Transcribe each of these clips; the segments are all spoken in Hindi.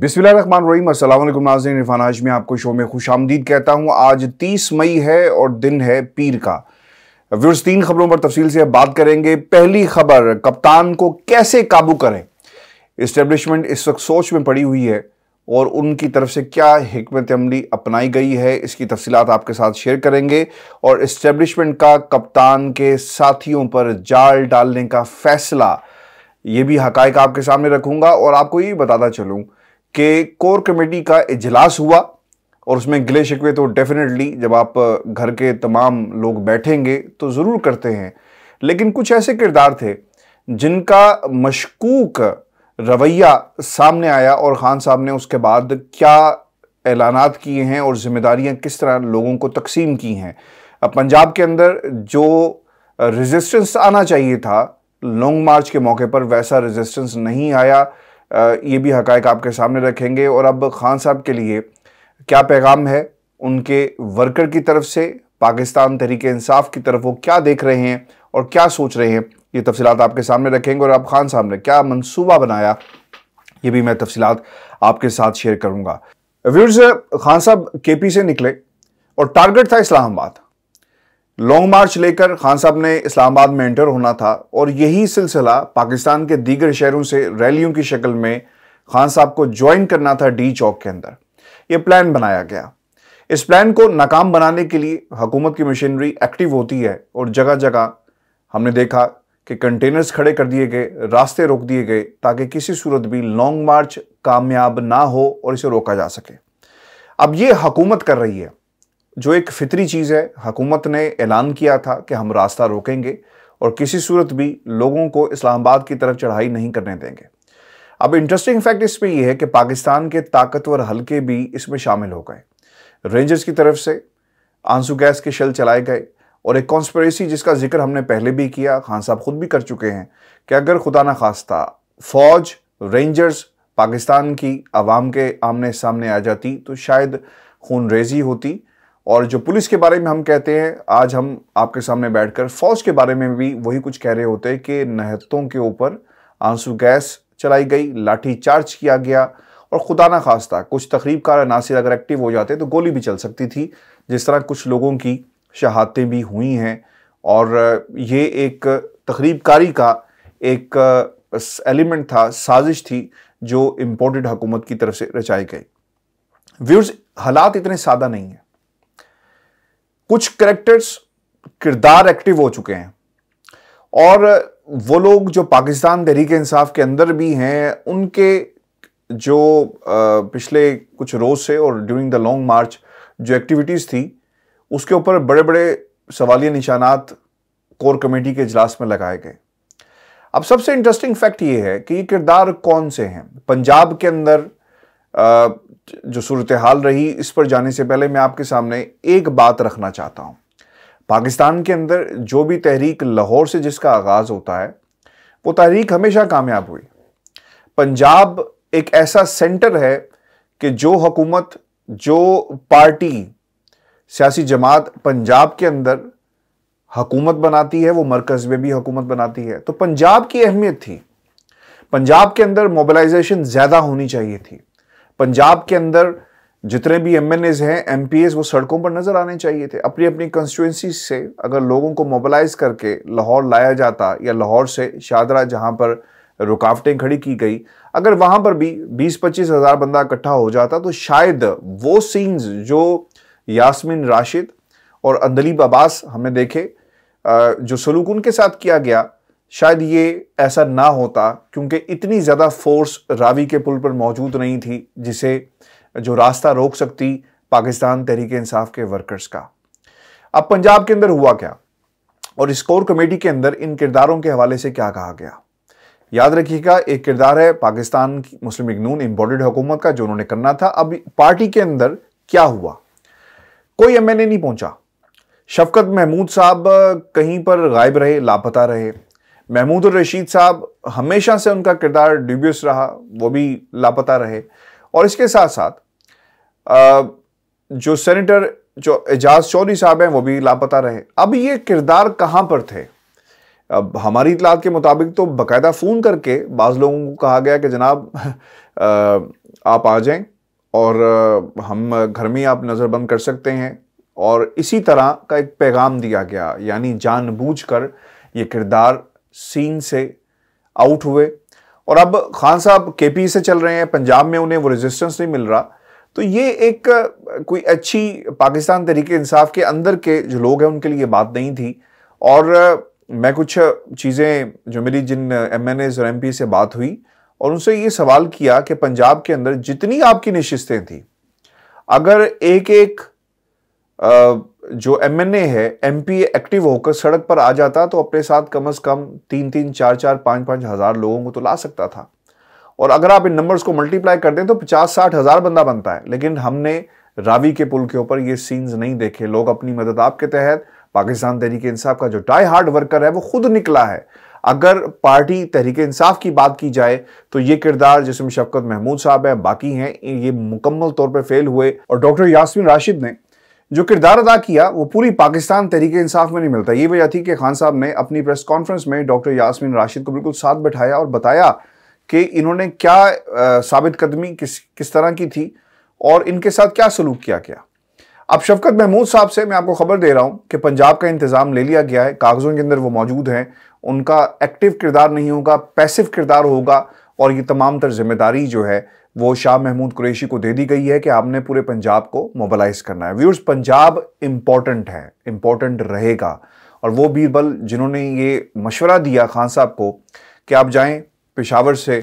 बिस्मिल्लाम असलम नाजन इरफान आज मैं आपको शो में खुश आमदीद कहता हूँ आज 30 मई है और दिन है पीर का व्यूर्स तीन खबरों पर तफसील से बात करेंगे पहली खबर कप्तान को कैसे काबू करें इस्टेब्लिशमेंट इस वक्त सोच में पड़ी हुई है और उनकी तरफ से क्या हमत अमली अपनाई गई है इसकी तफसीत आपके साथ शेयर करेंगे और इस्टेब्लिशमेंट का कप्तान के साथियों पर जाल डालने का फैसला ये भी हक आपके सामने रखूँगा और आपको ये बताता चलूँ कि कोर कमेटी का इजलास हुआ और उसमें गिले शिकवे तो डेफिनेटली जब आप घर के तमाम लोग बैठेंगे तो ज़रूर करते हैं लेकिन कुछ ऐसे किरदार थे जिनका मशकूक रवैया सामने आया और ख़ान साहब ने उसके बाद क्या ऐलानात किए हैं और ज़िम्मेदारियाँ किस तरह लोगों को तकसीम की हैं पंजाब के अंदर जो रेजिस्टेंस आना चाहिए था लॉन्ग मार्च के मौके पर वैसा रेजिस्टेंस नहीं आया ये भी हक आपके सामने रखेंगे और अब खान साहब के लिए क्या पैगाम है उनके वर्कर की तरफ से पाकिस्तान तहरीक इंसाफ की तरफ वो क्या देख रहे हैं और क्या सोच रहे हैं ये तफसीत आपके सामने रखेंगे और अब खान साहब ने क्या मनसूबा बनाया ये भी मैं तफसलत आपके साथ शेयर करूँगा व्यूर्स खान साहब के पी से निकले और टारगेट था इस्लामाबाद लॉन्ग मार्च लेकर खान साहब ने इस्लामाबाद में एंटर होना था और यही सिलसिला पाकिस्तान के दीगर शहरों से रैलियों की शक्ल में खान साहब को ज्वाइन करना था डी चौक के अंदर ये प्लान बनाया गया इस प्लान को नाकाम बनाने के लिए हुकूमत की मशीनरी एक्टिव होती है और जगह जगह हमने देखा कि कंटेनर्स खड़े कर दिए गए रास्ते रोक दिए गए ताकि किसी सूरत भी लॉन्ग मार्च कामयाब ना हो और इसे रोका जा सके अब ये हकूमत कर रही है जो एक फितरी चीज़ है हकूमत ने ऐलान किया था कि हम रास्ता रोकेंगे और किसी सूरत भी लोगों को इस्लामाबाद की तरफ चढ़ाई नहीं करने देंगे अब इंटरेस्टिंग फैक्ट इसमें यह है कि पाकिस्तान के ताकतवर हलके भी इसमें शामिल हो गए रेंजर्स की तरफ से आंसू गैस के शल चलाए गए और एक कॉन्स्परेसी जिसका जिक्र हमने पहले भी किया खान साहब खुद भी कर चुके हैं कि अगर खुदा न खास्ता फौज रेंजर्स पाकिस्तान की आवाम के आमने सामने आ जाती तो शायद खून रेजी होती और जो पुलिस के बारे में हम कहते हैं आज हम आपके सामने बैठकर फौज के बारे में भी वही कुछ कह रहे होते हैं कि नहतों के ऊपर आंसू गैस चलाई गई लाठी चार्ज किया गया और खुदा ना खास्ता कुछ तकरीब का अगर एक्टिव हो जाते तो गोली भी चल सकती थी जिस तरह कुछ लोगों की शहादतें भी हुई हैं और ये एक तकरीबकारी का एक एलिमेंट था साजिश थी जो इम्पोर्टेड हुकूमत की तरफ से रचाई गई व्यूर्स हालात इतने सादा नहीं हैं कुछ करेक्टर्स किरदार एक्टिव हो चुके हैं और वो लोग जो पाकिस्तान तहरीक इंसाफ के अंदर भी हैं उनके जो पिछले कुछ रोज़ से और ड्यूरिंग द लॉन्ग मार्च जो एक्टिविटीज़ थी उसके ऊपर बड़े बड़े सवालिया निशानात कोर कमेटी के इजलास में लगाए गए अब सबसे इंटरेस्टिंग फैक्ट ये है कि ये किरदार कौन से हैं पंजाब के अंदर जो सूरत हाल रही इस पर जाने से पहले मैं आपके सामने एक बात रखना चाहता हूँ पाकिस्तान के अंदर जो भी तहरीक लाहौर से जिसका आगाज़ होता है वो तहरीक हमेशा कामयाब हुई पंजाब एक ऐसा सेंटर है कि जो हुकूमत जो पार्टी सियासी जमात पंजाब के अंदर हकूमत बनाती है वो मरकज़ में भी हकूमत बनाती है तो पंजाब की अहमियत थी पंजाब के अंदर मोबलाइजेशन ज़्यादा होनी चाहिए थी पंजाब के अंदर जितने भी एम एज हैं एम पी वो सड़कों पर नजर आने चाहिए थे अपनी अपनी कंस्टिट्यूंसी से अगर लोगों को मोबालाइज़ करके लाहौर लाया जाता या लाहौर से शादरा जहाँ पर रुकावटें खड़ी की गई अगर वहाँ पर भी बीस पच्चीस हज़ार बंदा इकट्ठा हो जाता तो शायद वो सीन्स जो यासमिन राशिद और अंदलीब अब्बास हमने देखे जो सलूक उनके साथ किया गया शायद ये ऐसा ना होता क्योंकि इतनी ज़्यादा फोर्स रावी के पुल पर मौजूद नहीं थी जिसे जो रास्ता रोक सकती पाकिस्तान तहरीक इंसाफ के वर्कर्स का अब पंजाब के अंदर हुआ क्या और इस कोर कमेटी के अंदर इन किरदारों के हवाले से क्या कहा गया याद रखिएगा एक किरदार है पाकिस्तान की मुस्लिम इग्नून इम्पोर्टेड हुकूमत का जो उन्होंने करना था अब पार्टी के अंदर क्या हुआ कोई एमएनए नहीं पहुंचा शफकत महमूद साहब कहीं पर गायब रहे लापता रहे महमूद और रशीद साहब हमेशा से उनका किरदार ड्यूबियस रहा वो भी लापता रहे और इसके साथ साथ जो सेनेटर जो एजाज चौधरी साहब हैं वो भी लापता रहे अब ये किरदार कहाँ पर थे अब हमारी इतलात के मुताबिक तो बकायदा फ़ोन करके बाज़ लोगों को कहा गया कि जनाब आप आ जाएं और हम घर में आप नज़रबंद कर सकते हैं और इसी तरह का एक पैगाम दिया गया यानी जानबूझकर ये किरदार सीन से आउट हुए और अब खान साहब केपी से चल रहे हैं पंजाब में उन्हें वो रेजिस्टेंस नहीं मिल रहा तो ये एक कोई अच्छी पाकिस्तान तरीके इंसाफ के अंदर के जो लोग हैं उनके लिए बात नहीं थी और मैं कुछ चीज़ें जो मेरी जिन एम एन एज और एम पी से बात हुई और उनसे ये सवाल किया कि पंजाब के अंदर जितनी आपकी नशिस्तें थी अगर एक एक जो एम एन ए है एम पी एक्टिव होकर सड़क पर आ जाता तो अपने साथ कम अज़ कम तीन तीन चार चार पाँच पाँच हज़ार लोगों को तो ला सकता था और अगर आप इन नंबर्स को मल्टीप्लाई कर दें तो पचास साठ हज़ार बंदा बनता है लेकिन हमने रावी के पुल के ऊपर ये सीन्स नहीं देखे लोग अपनी मदद आपके तहत पाकिस्तान तहरीक इंसाफ का जो डाई हार्ड वर्कर है वो खुद निकला है अगर पार्टी तहरीक इंसाफ की बात की जाए तो ये किरदार जिसमें शफकत महमूद साहब है बाकी हैं ये मुकम्मल तौर पर फेल हुए और डॉक्टर यासमिन राशिद ने जो किरदार अदा किया वो पूरी पाकिस्तान तरीके इंसाफ में नहीं मिलता ये वजह थी कि खान साहब ने अपनी प्रेस कॉन्फ्रेंस में डॉक्टर यासमिन राशिद को बिल्कुल साथ बैठाया और बताया कि इन्होंने क्या साबित कदमी किस किस तरह की थी और इनके साथ क्या सलूक किया गया अब शफकत महमूद साहब से मैं आपको खबर दे रहा हूँ कि पंजाब का इंतज़ाम ले लिया गया है कागज़ों के अंदर वो मौजूद हैं उनका एक्टिव किरदार नहीं होगा पैसिव किरदार होगा और ये तमाम तर जिम्मेदारी जो है वो शाह महमूद कुरैशी को दे दी गई है कि आपने पूरे पंजाब को मोबालाइज़ करना है व्यूर्स पंजाब इम्पॉर्टेंट है इम्पॉर्टेंट रहेगा और वो बीरबल जिन्होंने ये मशवरा दिया खान साहब को कि आप जाएं पेशावर से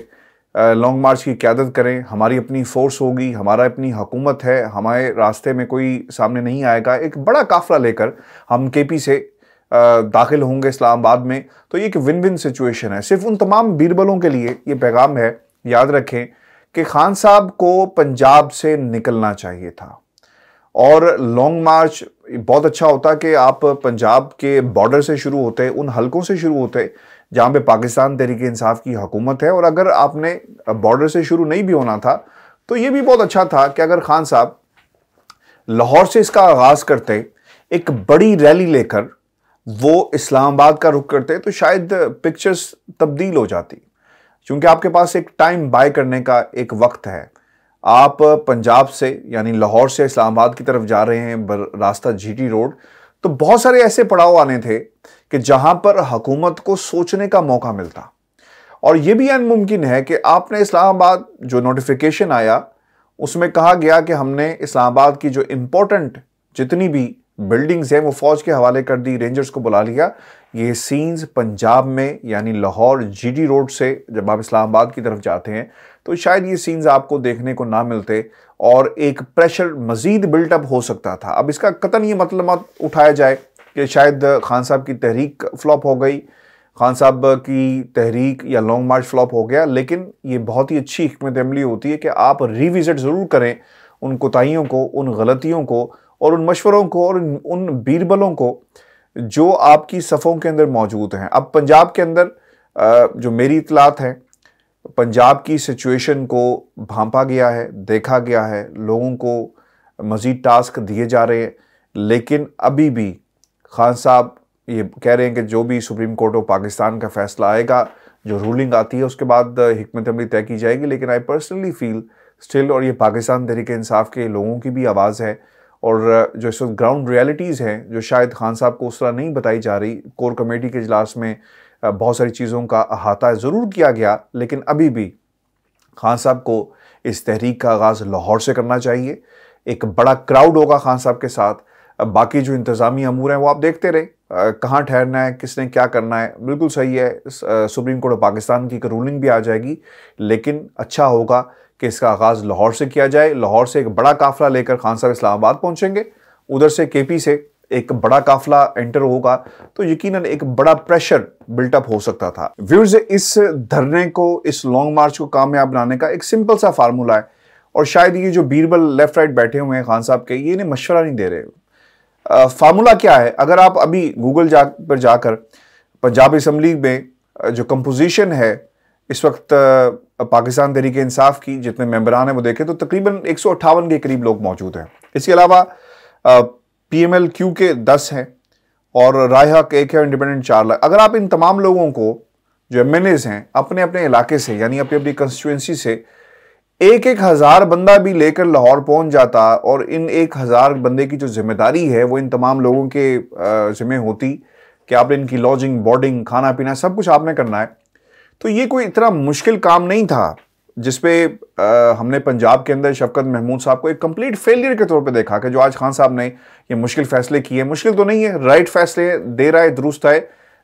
लॉन्ग मार्च की क्यादत करें हमारी अपनी फोर्स होगी हमारा अपनी हुकूमत है हमारे रास्ते में कोई सामने नहीं आएगा एक बड़ा काफला लेकर हम केपी से दाखिल होंगे इस्लामाबाद में तो ये एक विन विन सिचुएशन है सिर्फ उन तमाम बीरबलों के लिए ये पैगाम है याद रखें कि खान साहब को पंजाब से निकलना चाहिए था और लॉन्ग मार्च बहुत अच्छा होता कि आप पंजाब के बॉर्डर से शुरू होते उन हलकों से शुरू होते जहाँ पे पाकिस्तान तरीके इंसाफ की हुकूमत है और अगर आपने बॉर्डर से शुरू नहीं भी होना था तो ये भी बहुत अच्छा था कि अगर खान साहब लाहौर से इसका आगाज़ करते एक बड़ी रैली लेकर वो इस्लामाबाद का रुख करते तो शायद पिक्चर्स तब्दील हो जाती क्योंकि आपके पास एक टाइम बाय करने का एक वक्त है आप पंजाब से यानी लाहौर से इस्लामाबाद की तरफ जा रहे हैं बर, रास्ता जीटी रोड तो बहुत सारे ऐसे पड़ाव आने थे कि जहां पर हकूमत को सोचने का मौका मिलता और ये भी अनमुमकिन है कि आपने इस्लामाबाद जो नोटिफिकेशन आया उसमें कहा गया कि हमने इस्लामाबाद की जो इम्पोर्टेंट जितनी भी बिल्डिंग्स हैं वो फौज के हवाले कर दी रेंजर्स को बुला लिया ये सीन्स पंजाब में यानी लाहौर जीडी रोड से जब आप इस्लामाबाद की तरफ जाते हैं तो शायद ये सीन्स आपको देखने को ना मिलते और एक प्रेशर मज़ीद बिल्टअप हो सकता था अब इसका कतन ये मतलब उठाया जाए कि शायद खान साहब की तहरीक फ्लॉप हो गई खान साहब की तहरीक या लॉन्ग मार्च फ्लॉप हो गया लेकिन ये बहुत ही अच्छी हमत अमली होती है कि आप रिविज़िट ज़रूर करें उन कोताहीियों को उन गलतियों को और उन मशवरों को और उन बीरबलों को जो आपकी सफ़ों के अंदर मौजूद हैं अब पंजाब के अंदर जो मेरी इतलात हैं पंजाब की सिचुएशन को भांपा गया है देखा गया है लोगों को मज़ीद टास्क दिए जा रहे हैं लेकिन अभी भी खान साहब ये कह रहे हैं कि जो भी सुप्रीम कोर्ट ऑफ पाकिस्तान का फैसला आएगा जो रूलिंग आती है उसके बाद हमत अमली तय की जाएगी लेकिन आई पर्सनली फील स्टिल और ये पाकिस्तान तरीके इंसाफ के लोगों की भी आवाज़ है और जो इस वक्त ग्राउंड रियलिटीज़ हैं जो शायद खान साहब को उस तरह नहीं बताई जा रही कोर कमेटी के इजलास में बहुत सारी चीज़ों का अहाता ज़रूर किया गया लेकिन अभी भी खान साहब को इस तहरीक का आगाज़ लाहौर से करना चाहिए एक बड़ा क्राउड होगा खान साहब के साथ बाकी जो इंतज़ामी अमूर हैं वो आप देखते रहे कहाँ ठहरना है किसने क्या करना है बिल्कुल सही है सुप्रीम कोर्ट ऑफ पाकिस्तान की एक रूलिंग भी आ जाएगी लेकिन अच्छा होगा कि इसका आगाज़ लाहौर से किया जाए लाहौर से एक बड़ा काफ़िला लेकर खान साहब इस्लामाबाद पहुँचेंगे उधर से के से एक बड़ा काफिला एंटर होगा तो यकीनन एक बड़ा प्रेशर बिल्टअप हो सकता था व्यूर्स इस धरने को इस लॉन्ग मार्च को कामयाब बनाने का एक सिंपल सा फार्मूला है और शायद ये जो बीरबल लेफ्ट राइट बैठे हुए हैं खान साहब के ये इन्हें मशवरा नहीं दे रहे फार्मूला क्या है अगर आप अभी गूगल जा पर जाकर पंजाब असम्बली में जो कंपोजिशन है इस वक्त पाकिस्तान तहरीक इंसाफ की जितने मेंबरान हैं वो देखें तो तकरीबन एक के करीब लोग मौजूद हैं इसके अलावा पी एम एल क्यू के दस हैं और राय हक एक है इंडिपेंडेंट चार लाख अगर आप इन तमाम लोगों को जो एम एन एज़ हैं अपने अपने इलाके से यानी अपनी अपनी कंस्टिट्यूंसी से एक एक हज़ार बंदा भी लेकर लाहौर पहुंच जाता और इन एक हज़ार बंदे की जो जिम्मेदारी है वो इन तमाम लोगों के ज़िम्मे होती कि आपने इनकी लॉजिंग बोर्डिंग खाना पीना सब कुछ आपने करना है तो ये कोई इतना मुश्किल काम नहीं था जिसपे हमने पंजाब के अंदर शफकत महमूद साहब को एक कंप्लीट फेलियर के तौर पे देखा कि जो आज खान साहब ने ये मुश्किल फैसले किए मुश्किल तो नहीं है राइट फैसले दे रहा है दुरुस्त है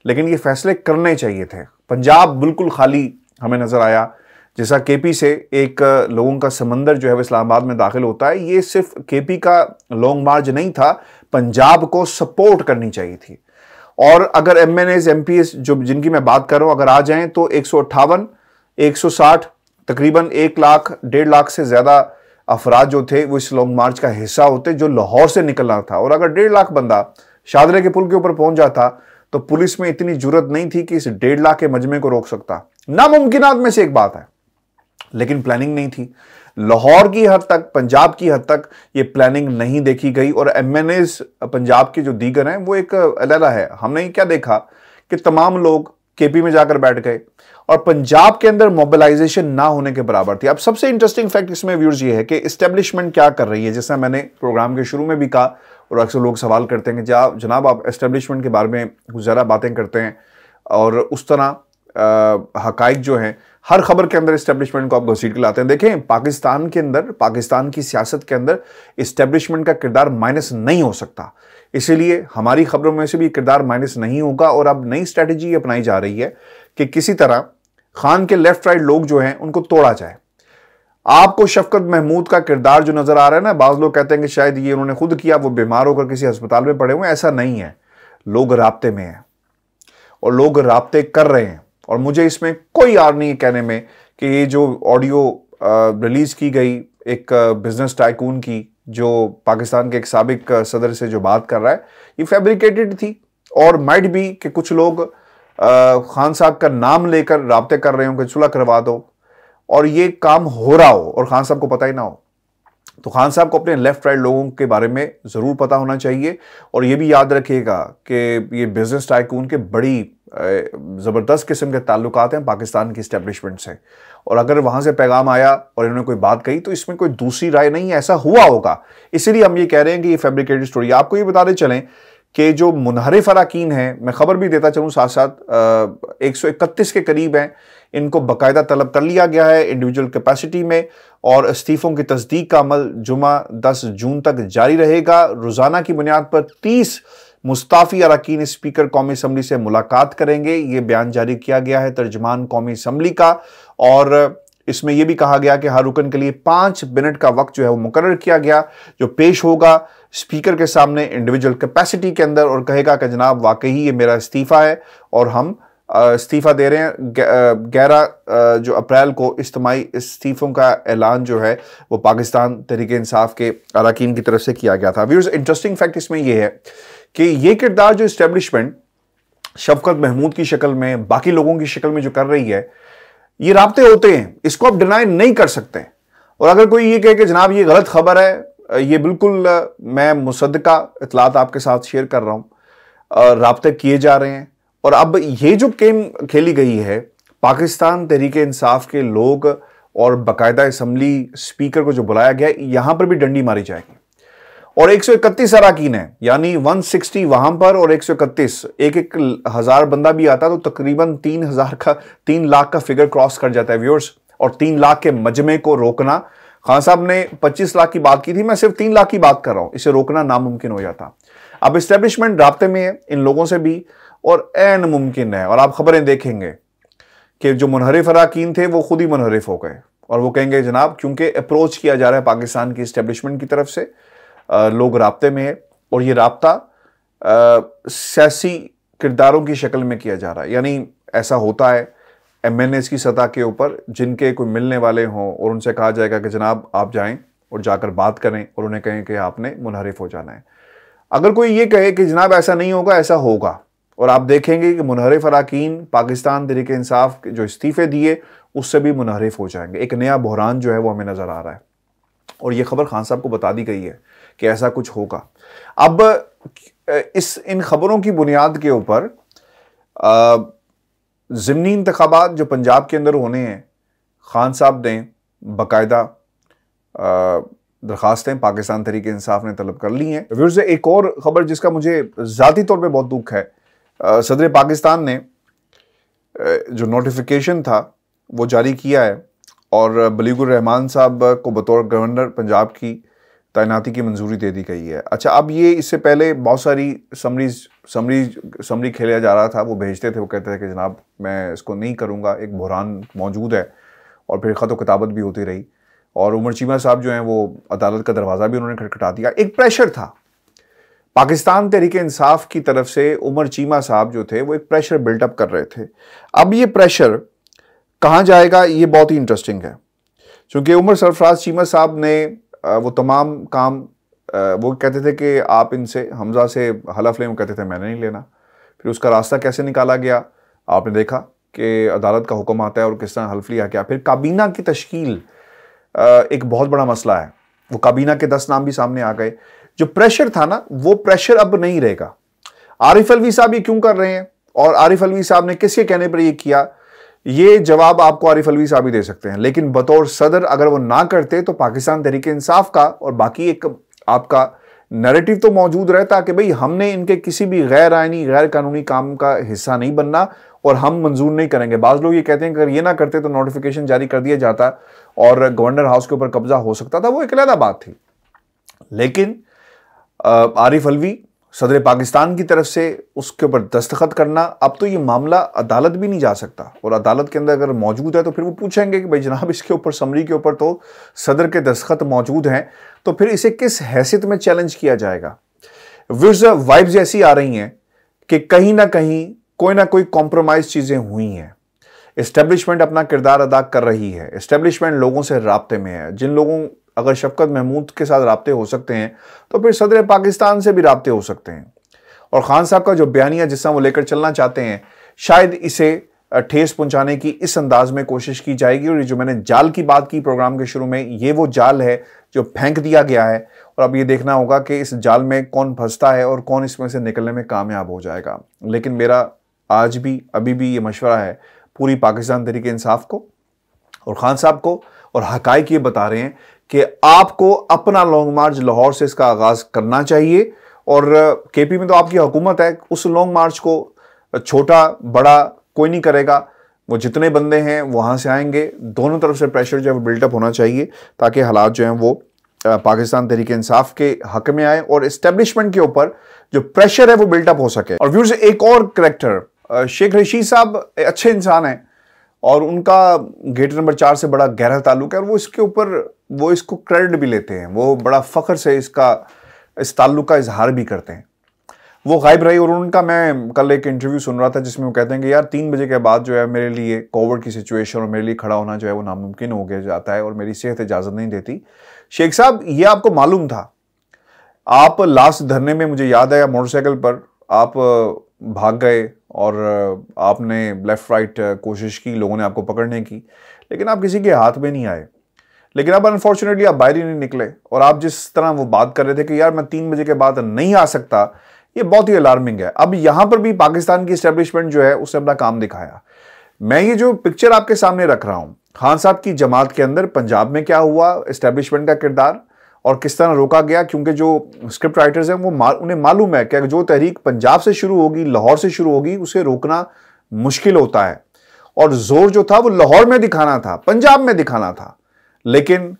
लेकिन ये फैसले करने चाहिए थे पंजाब बिल्कुल खाली हमें नज़र आया जैसा केपी से एक लोगों का समंदर जो है वो इस्लामाबाद में दाखिल होता है ये सिर्फ केपी का लॉन्ग मार्च नहीं था पंजाब को सपोर्ट करनी चाहिए थी और अगर M N As M P S जो जिनकी मैं बात कर रहा हूं अगर आ जाए तो एक सौ अट्ठावन एक सौ साठ तकरीबन एक लाख डेढ़ लाख से ज़्यादा अफराद जो थे वो इस लॉन्ग मार्च का हिस्सा होते जो लाहौर से निकलना था और अगर डेढ़ लाख बंदा शादरे के पुल के ऊपर पहुंच जाता तो पुलिस में इतनी जरूरत नहीं थी कि इस डेढ़ लाख के मजमे को रोक सकता नामुमकिन में से एक बात है लेकिन प्लानिंग नहीं थी लाहौर की हद तक पंजाब की हद तक ये प्लानिंग नहीं देखी गई और एम पंजाब के जो दीगर हैं वो एक अलहदा है हमने क्या देखा कि तमाम लोग केपी में जाकर बैठ गए और पंजाब के अंदर मोबिलाइजेशन ना होने के बराबर थी अब सबसे इंटरेस्टिंग फैक्ट इसमें व्यूर्स ये है कि इस्टेब्लिशमेंट क्या कर रही है जैसा मैंने प्रोग्राम के शुरू में भी कहा और अक्सर लोग सवाल करते हैं कि जनाब आप इस्टेब्लिशमेंट के बारे में कुछ ज़्यादा बातें करते हैं और उस तरह हकाइक जो हैं हर खबर के अंदर इस्टेब्लिशमेंट को आप घसीट के लाते हैं देखें पाकिस्तान के अंदर पाकिस्तान की सियासत के अंदर इस्टेब्लिशमेंट का किरदार माइनस नहीं हो सकता इसीलिए हमारी खबरों में से भी किरदार माइनस नहीं होगा और अब नई स्ट्रैटेजी अपनाई जा रही है कि किसी तरह खान के लेफ्ट राइट लोग जो हैं उनको तोड़ा जाए आपको शफकत महमूद का किरदार जो नज़र आ रहा है ना बाज़ लोग कहते हैं कि शायद ये उन्होंने खुद किया वो बीमार होकर किसी अस्पताल में पड़े हुए ऐसा नहीं है लोग रबते में हैं और लोग रबते कर रहे हैं और मुझे इसमें कोई यार नहीं है कहने में कि ये जो ऑडियो रिलीज़ की गई एक बिजनेस टाइकून की जो पाकिस्तान के एक सबक सदर से जो बात कर रहा है ये फैब्रिकेटेड थी और माइट भी कि कुछ लोग खान साहब का नाम लेकर रबते कर रहे हो कि चुला करवा दो और ये काम हो रहा हो और खान साहब को पता ही ना हो तो खान साहब को अपने लेफ्ट राइट लोगों के बारे में ज़रूर पता होना चाहिए और ये भी याद रखिएगा कि ये बिज़नेस टाइकून के बड़ी ज़बरदस्त किस्म के ताल्लुक हैं पाकिस्तान की इस्टेब्लिशमेंट से और अगर वहाँ से पैगाम आया और इन्होंने कोई बात कही तो इसमें कोई दूसरी राय नहीं है ऐसा हुआ होगा इसीलिए हम ये कह रहे हैं कि ये फेब्रिकेटेड स्टोरी आपको ये बताते चलें कि जो मुनहरफ अरकान हैं मैं खबर भी देता चलूँ साथ साथ एक के करीब हैं इनको बाकायदा तलब कर लिया गया है इंडिविजुअल कैपेसिटी में और इस्तीफ़ों की तस्दीक का अमल जुमा दस जून तक जारी रहेगा रोज़ाना की बुनियाद पर तीस मुस्ताफ़ी अरकान स्पीकर कौमी असम्बली से मुलाकात करेंगे ये बयान जारी किया गया है तर्जमान कौमी असम्बली का और इसमें यह भी कहा गया कि हर रुकन के लिए पाँच मिनट का वक्त जो है वो मुकर किया गया जो पेश होगा स्पीकर के सामने इंडिविजुअल कैपेसिटी के अंदर और कहेगा कि जनाब वाकई ये मेरा इस्तीफ़ा है और हम इस्तीफ़ा दे रहे हैं ग्यारह जो अप्रैल को इज्तमाही इस्तीफ़ों का ऐलान जो है वो पाकिस्तान तरीके इंसाफ के अरकान की तरफ से किया गया था व्यूर्स इंटरेस्टिंग फैक्ट इसमें यह है कि ये किरदार जो इस्टेब्लिशमेंट शफकत महमूद की शक्ल में बाकी लोगों की शक्ल में जो कर रही है ये रबते होते हैं इसको आप डिनाई नहीं कर सकते और अगर कोई ये कहे कि जनाब ये गलत खबर है ये बिल्कुल मैं मुसदका इतलात आपके साथ शेयर कर रहा हूँ रबते किए जा रहे हैं और अब ये जो गेम खेली गई है पाकिस्तान तहरीक इंसाफ के लोग और बाकायदा इसम्बली स्पीकर को जो बुलाया गया यहां पर भी डंडी मारी जाएगी और 131 अराकीन है यानी 160 वहां पर और 131 एक एक हजार बंदा भी आता तो तकरीबन तीन हजार का तीन लाख का फिगर क्रॉस कर जाता है व्यूअर्स और तीन लाख के मजमे को रोकना खान साहब ने 25 लाख की बात की थी मैं सिर्फ तीन लाख की बात कर रहा हूं इसे रोकना नामुमकिन हो जाता अब इस्टेब्लिशमेंट रबते में है इन लोगों से भी और एन मुमकिन है और आप खबरें देखेंगे कि जो मुनहरफ अरकान थे वो खुद ही मुनहरफ हो गए और वो कहेंगे जनाब क्योंकि अप्रोच किया जा रहा है पाकिस्तान की इस्टेब्लिशमेंट की तरफ से आ, लोग रबते में है और ये रबता सियासी किरदारों की शक्ल में किया जा रहा है यानी ऐसा होता है एम एन एस की सतह के ऊपर जिनके कोई मिलने वाले हों और उनसे कहा जाएगा कि जनाब आप जाएँ और जाकर बात करें और उन्हें कहें कि आपने मुनहरफ हो जाना है अगर कोई ये कहे कि जनाब ऐसा नहीं होगा ऐसा होगा और आप देखेंगे कि मुनहरफ अरकान पाकिस्तान तरीके इंसाफ के जो इस्तीफ़े दिए उससे भी मुनहरफ हो जाएंगे एक नया बहरान जो है वो हमें नज़र आ रहा है और ये खबर खान साहब को बता दी गई है कि ऐसा कुछ होगा अब इस इन खबरों की बुनियाद के ऊपर ज़मनी इंतबात जो पंजाब के अंदर होने हैं खान साहब ने बाकायदा दरखास्तें पाकिस्तान तरीके इंसाफ ने तलब कर ली हैं व्यूर्स एक और ख़बर जिसका मुझे ज़ाती तौर पर बहुत दुख है सदर पाकिस्तान ने जो नोटिफिकेशन था वो जारी किया है और बलीगुर रहमान साहब को बतौर गवर्नर पंजाब की तैनाती की मंजूरी दे दी गई है अच्छा अब ये इससे पहले बहुत सारी समरीज समरीज समरी खेला जा रहा था वो भेजते थे वो कहते थे कि जनाब मैं इसको नहीं करूँगा एक बहरान मौजूद है और फिर ख़त किताबत भी होती रही और उमर चीमा साहब जो हैं वो अदालत का दरवाज़ा भी उन्होंने खटखटा दिया एक प्रेशर था पाकिस्तान तहरीक इंसाफ की तरफ से उमर चीमा साहब जो थे वो एक प्रेशर बिल्टअप कर रहे थे अब ये प्रेशर कहाँ जाएगा ये बहुत ही इंटरेस्टिंग है क्योंकि उमर सरफराज चीमा साहब ने वो तमाम काम वो कहते थे कि आप इनसे हमजा से हलफ लें वो कहते थे मैंने नहीं लेना फिर उसका रास्ता कैसे निकाला गया आपने देखा कि अदालत का हुक्म आता है और किस तरह हल्फ लिया गया फिर काबीना की तश्ील एक बहुत बड़ा मसला है वो काबीना के दस नाम भी सामने आ गए जो प्रेशर था ना वो प्रेशर अब नहीं रहेगा आरिफ अलवी साहब ये क्यों कर रहे हैं और आरिफ अलवी साहब ने किसके कहने पर ये किया ये जवाब आपको आरिफ अलवी साहब ही दे सकते हैं लेकिन बतौर सदर अगर वो ना करते तो पाकिस्तान तरीके इंसाफ का और बाकी एक आपका नैरेटिव तो मौजूद रहता कि भाई हमने इनके किसी भी गैर आयनी गैर कानूनी काम का हिस्सा नहीं बनना और हम मंजूर नहीं करेंगे बाज़ लोग ये कहते हैं अगर ये ना करते तो नोटिफिकेशन जारी कर दिया जाता और गवर्नर हाउस के ऊपर कब्जा हो सकता था वो एक अलहदा बात थी लेकिन आरिफ अलवी सदर पाकिस्तान की तरफ से उसके ऊपर दस्तखत करना अब तो ये मामला अदालत भी नहीं जा सकता और अदालत के अंदर अगर मौजूद है तो फिर वो पूछेंगे कि भाई जनाब इसके ऊपर समरी के ऊपर तो सदर के दस्तखत मौजूद हैं तो फिर इसे किस हैसियत में चैलेंज किया जाएगा विज वाइब्स ऐसी आ रही हैं कि कहीं ना कहीं कोई ना कोई कॉम्प्रोमाइज चीज़ें हुई हैं इस्टेब्लिशमेंट अपना किरदार अदा कर रही है इस्टेब्लिशमेंट लोगों से रबते में है जिन लोगों अगर शफकत महमूद के साथ रबते हो सकते हैं तो फिर सदर पाकिस्तान से भी रबते हो सकते हैं और ख़ान साहब का जो बयानिया जिस वो लेकर चलना चाहते हैं शायद इसे ठेस पहुंचाने की इस अंदाज में कोशिश की जाएगी और ये जो मैंने जाल की बात की प्रोग्राम के शुरू में ये वो जाल है जो फेंक दिया गया है और अब ये देखना होगा कि इस जाल में कौन फंसता है और कौन इसमें से निकलने में कामयाब हो जाएगा लेकिन मेरा आज भी अभी भी ये मशवरा है पूरी पाकिस्तान तरीके इंसाफ को और ख़ान साहब को और हकाइक ये बता रहे हैं कि आपको अपना लॉन्ग मार्च लाहौर से इसका आगाज़ करना चाहिए और केपी में तो आपकी हुकूमत है उस लॉन्ग मार्च को छोटा बड़ा कोई नहीं करेगा वो जितने बंदे हैं वहाँ से आएंगे दोनों तरफ से प्रेशर जो है वो बिल्टअप होना चाहिए ताकि हालात जो हैं वो पाकिस्तान तरीके इंसाफ के हक में आए और इस्टेब्लिशमेंट के ऊपर जो प्रेशर है वो बिल्टअप हो सके और व्यूज एक और करेक्टर शेख रशीद साहब अच्छे इंसान हैं और उनका गेट नंबर चार से बड़ा गहरा ताल्लुक है और वो इसके ऊपर वो इसको क्रेडिट भी लेते हैं वो बड़ा फ़ख्र से इसका इस ताल्लुक का इजहार भी करते हैं वो गायब रही और उनका मैं कल एक इंटरव्यू सुन रहा था जिसमें वो कहते हैं कि यार तीन बजे के बाद जो है मेरे लिए कोविड की सिचुएशन और मेरे लिए खड़ा होना जो है वो नामुमकिन हो गया जाता है और मेरी सेहत इजाज़त नहीं देती शेख साहब ये आपको मालूम था आप लास्ट धरने में मुझे याद आया मोटरसाइकिल पर आप भाग गए और आपने लेफ़्ट राइट कोशिश की लोगों ने आपको पकड़ने की लेकिन आप किसी के हाथ में नहीं आए लेकिन अब अनफॉर्चुनेटली आप बाहर ही नहीं निकले और आप जिस तरह वो बात कर रहे थे कि यार मैं तीन बजे के बाद नहीं आ सकता ये बहुत ही अलार्मिंग है अब यहाँ पर भी पाकिस्तान की इस्टेब्लिशमेंट जो है उसने अपना काम दिखाया मैं ये जो पिक्चर आपके सामने रख रहा हूँ खान साहब की जमात के अंदर पंजाब में क्या हुआ इस्टेब्लिशमेंट का किरदार और किस तरह रोका गया क्योंकि जो स्क्रिप्ट राइटर्स हैं वो मा, उन्हें मालूम है कि जो तहरीक पंजाब से शुरू होगी लाहौर से शुरू होगी उसे रोकना मुश्किल होता है और जोर जो था वो लाहौर में दिखाना था पंजाब में दिखाना था लेकिन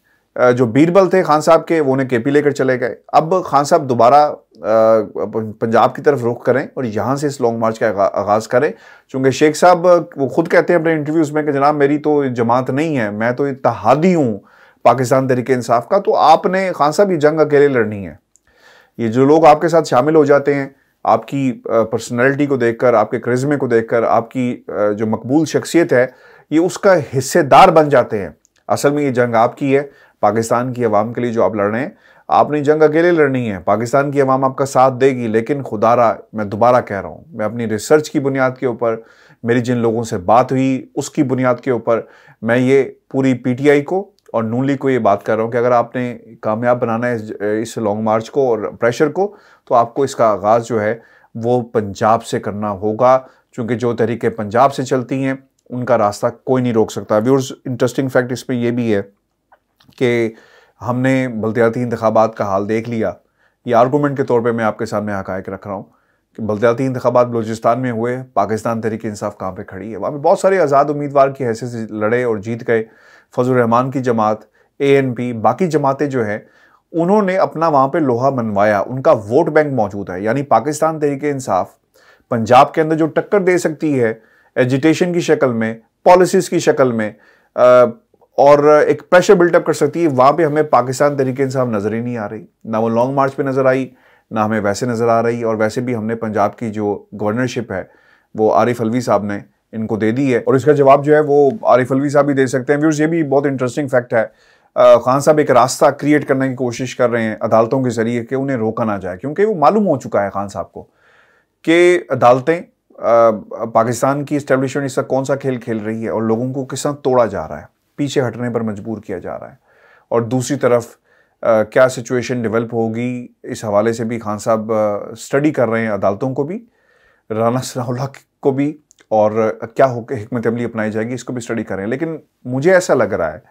जो बीरबल थे खान साहब के वो उन्हें के पी लेकर चले गए अब खान साहब दोबारा पंजाब की तरफ रुख करें और यहाँ से इस लॉन्ग मार्च का आगाज़ करें चूँकि शेख साहब वो खुद कहते हैं अपने इंटरव्यूज़ में कि जनाब मेरी तो जमात नहीं है मैं तो इतहादी हूँ पाकिस्तान तरीके इंसाफ का तो आपने खान साहब ये जंग अकेले लड़नी है ये जो लोग आपके साथ शामिल हो जाते हैं आपकी पर्सनैलिटी को देखकर आपके करिज्मे को देखकर आपकी जो मकबूल शख्सियत है ये उसका हिस्सेदार बन जाते हैं असल में ये जंग आपकी है पाकिस्तान की आवाम के लिए जो आप लड़ रहे हैं आपने जंग अकेले लड़नी है पाकिस्तान की आवाम आपका साथ देगी लेकिन खुदारा मैं दोबारा कह रहा हूँ मैं अपनी रिसर्च की बुनियाद के ऊपर मेरी जिन लोगों से बात हुई उसकी बुनियाद के ऊपर मैं ये पूरी पीटीआई को और नून लीग को ये बात कर रहा हूँ कि अगर आपने कामयाब बनाना है इस, लॉन्ग मार्च को और प्रेशर को तो आपको इसका आगाज़ जो है वो पंजाब से करना होगा क्योंकि जो तरीके पंजाब से चलती हैं उनका रास्ता कोई नहीं रोक सकता व्यूर्स इंटरेस्टिंग फैक्ट इसमें यह भी है कि हमने बलदयाती इंतबात का हाल देख लिया ये आर्गूमेंट के तौर पे मैं आपके सामने हकायक रख रहा हूँ कि बलदयाती इंतबात बलूचिस्तान में हुए पाकिस्तान तरीके इंसाफ कहाँ पे खड़ी है वहाँ पे बहुत सारे आज़ाद उम्मीदवार की हैसियत से लड़े और जीत गए फजल रहमान की जमात ए बाकी जमातें जो हैं उन्होंने अपना वहाँ पे लोहा मनवाया उनका वोट बैंक मौजूद है यानी पाकिस्तान तरीके इंसाफ पंजाब के अंदर जो टक्कर दे सकती है एजिटेशन की शक्ल में पॉलिसीज़ की शक्ल में आ, और एक प्रेशर बिल्टअप कर सकती है वहाँ पर हमें पाकिस्तान तरीके इंसाफ नज़र ही नहीं आ रही ना वो लॉन्ग मार्च पर नज़र आई ना हमें वैसे नज़र आ रही और वैसे भी हमने पंजाब की जो गवर्नरशिप है वो आरिफ अलवी साहब ने इनको दे दी है और इसका जवाब जो है वो आरिफ अलवी साहब भी दे सकते हैं व्यूर्स ये भी बहुत इंटरेस्टिंग फैक्ट है खान साहब एक रास्ता क्रिएट करने की कोशिश कर रहे हैं अदालतों के ज़रिए कि उन्हें रोका ना जाए क्योंकि वो मालूम हो चुका है खान साहब को कि अदालतें पाकिस्तान की इस्टेब्लिशमेंट इसका कौन सा खेल खेल रही है और लोगों को किस तोड़ा जा रहा है पीछे हटने पर मजबूर किया जा रहा है और दूसरी तरफ क्या सिचुएशन डेवलप होगी इस हवाले से भी खान साहब स्टडी कर रहे हैं अदालतों को भी राना सनाउल्ला को भी और क्या होकर हमत अमली अपनाई जाएगी इसको भी स्टडी करें लेकिन मुझे ऐसा लग रहा है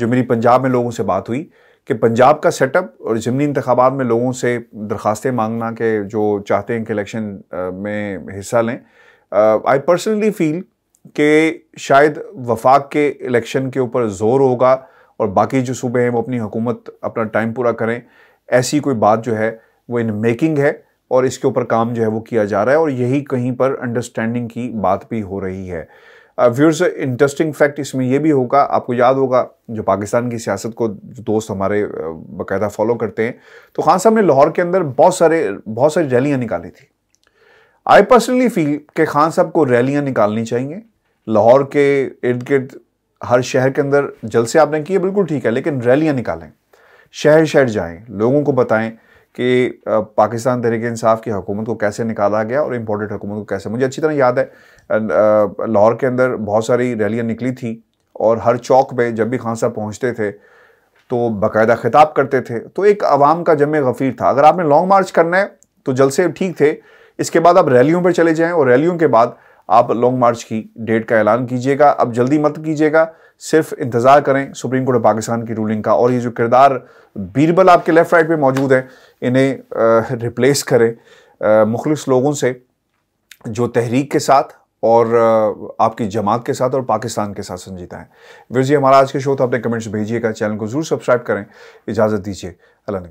जो मेरी पंजाब में लोगों से बात हुई कि पंजाब का सेटअप और ज़मनी इंतबात में लोगों से दरख्वास्तें मांगना के जो चाहते हैं कि इलेक्शन में हिस्सा लें आई पर्सनली फील कि शायद वफाक के इलेक्शन के ऊपर ज़ोर होगा और बाकी जो सूबे हैं वो अपनी हुकूमत अपना टाइम पूरा करें ऐसी कोई बात जो है वो इन मेकिंग है और इसके ऊपर काम जो है वो किया जा रहा है और यही कहीं पर अंडरस्टैंडिंग की बात भी हो रही है व्यूर्स इंटरेस्टिंग फैक्ट इसमें यह भी होगा आपको याद होगा जो पाकिस्तान की सियासत को दोस्त हमारे uh, बाकायदा फॉलो करते हैं तो खान साहब ने लाहौर के अंदर बहुत सारे बहुत सारी रैलियाँ निकाली थी आई पर्सनली फील कि खान साहब को रैलियाँ निकालनी चाहिए लाहौर के इर्द गिर्द हर शहर के अंदर जलसे आपने किए बिल्कुल ठीक है लेकिन रैलियाँ निकालें शहर शहर जाएँ लोगों को बताएँ कि पाकिस्तान तहरीक इंसाफ की हुकूमत को कैसे निकाला गया और इम्पोर्टेड हुकूमत को कैसे मुझे अच्छी तरह याद है लाहौर के अंदर बहुत सारी रैलियाँ निकली थी और हर चौक पर जब भी खान साहब पहुँचते थे तो बाकायदा खिताब करते थे तो एक आवाम का जम गफ़ीर था अगर आपने लॉन्ग मार्च करना है तो जलसे ठीक थे इसके बाद आप रैलियों पर चले जाएँ और रैलियों के बाद आप लॉन्ग मार्च की डेट का ऐलान कीजिएगा अब जल्दी मत कीजिएगा सिर्फ इंतज़ार करें सुप्रीम कोर्ट ऑफ पाकिस्तान की रूलिंग का और ये जो किरदार बीरबल आपके लेफ़्ट राइट पे मौजूद हैं इन्हें रिप्लेस करें मुखलिस लोगों से जो तहरीक के साथ और आपकी जमात के साथ और पाकिस्तान के साथ संजीता है वीर जी हमारा आज के शो था अपने कमेंट्स भेजिएगा चैनल को ज़रूर सब्सक्राइब करें इजाज़त दीजिए अल्लाह